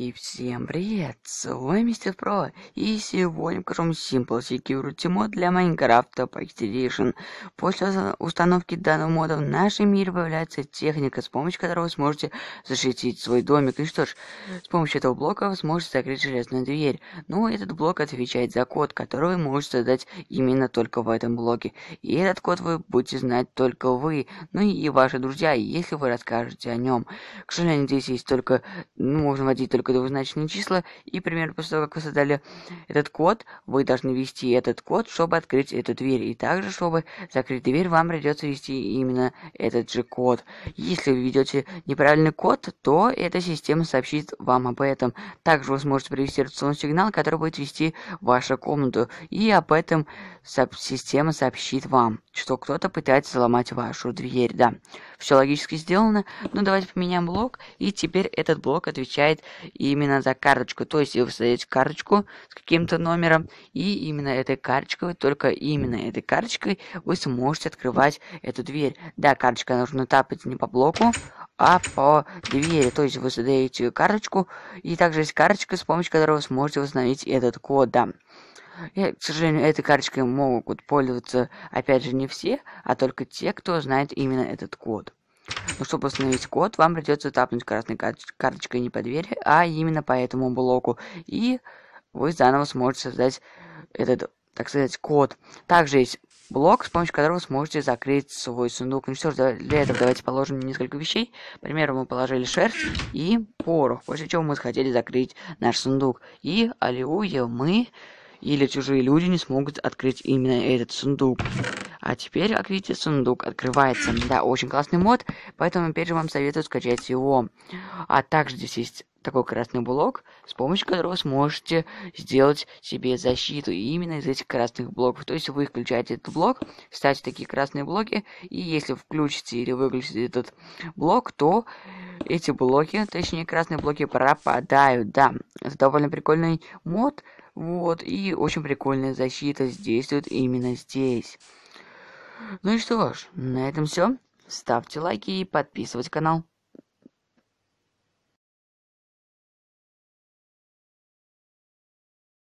И всем привет, с вами Мистер Про, и сегодня покажем Simple Security мод для Майнкрафта по После установки данного мода в нашем мире появляется техника, с помощью которой вы сможете защитить свой домик. И что ж, с помощью этого блока вы сможете закрыть железную дверь. Но ну, этот блок отвечает за код, который вы можете создать именно только в этом блоке. И этот код вы будете знать только вы, ну и ваши друзья, если вы расскажете о нем. К сожалению, здесь есть только, ну, можно вводить только двузначные числа, и примерно после того, как вы создали этот код, вы должны ввести этот код, чтобы открыть эту дверь. И также, чтобы закрыть дверь, вам придется ввести именно этот же код. Если вы введете неправильный код, то эта система сообщит вам об этом. Также вы сможете привести рационный сигнал, который будет вести вашу комнату, и об этом система сообщит вам, что кто-то пытается сломать вашу дверь, да. Все логически сделано. Ну, давайте поменяем блок, и теперь этот блок отвечает именно за карточку. То есть вы создаете карточку с каким-то номером, и именно этой карточкой, только именно этой карточкой вы сможете открывать эту дверь. Да, карточка нужно тапать не по блоку, а по двери. То есть вы создаете карточку, и также есть карточка, с помощью которой вы сможете восстановить этот код. Да. И, к сожалению, этой карточкой могут пользоваться, опять же, не все, а только те, кто знает именно этот код. Но ну, чтобы установить код, вам придется тапнуть красной кар карточкой не по двери, а именно по этому блоку. И вы заново сможете создать этот, так сказать, код. Также есть блок, с помощью которого вы сможете закрыть свой сундук. Ну что ж, для этого давайте положим несколько вещей. К примеру, мы положили шерсть и порох, после чего мы хотели закрыть наш сундук. И, аллилуйя, мы или чужие люди не смогут открыть именно этот сундук. А теперь, как видите, сундук открывается. Да, очень классный мод, поэтому опять же вам советую скачать его. А также здесь есть такой красный блок, с помощью которого сможете сделать себе защиту и именно из этих красных блоков. То есть вы включаете этот блок, ставите такие красные блоки, и если включите или выключите этот блок, то эти блоки, точнее красные блоки, пропадают. Да, это довольно прикольный мод, вот, и очень прикольная защита действует именно здесь. Ну и что ж, на этом все. Ставьте лайки и подписывайтесь канал.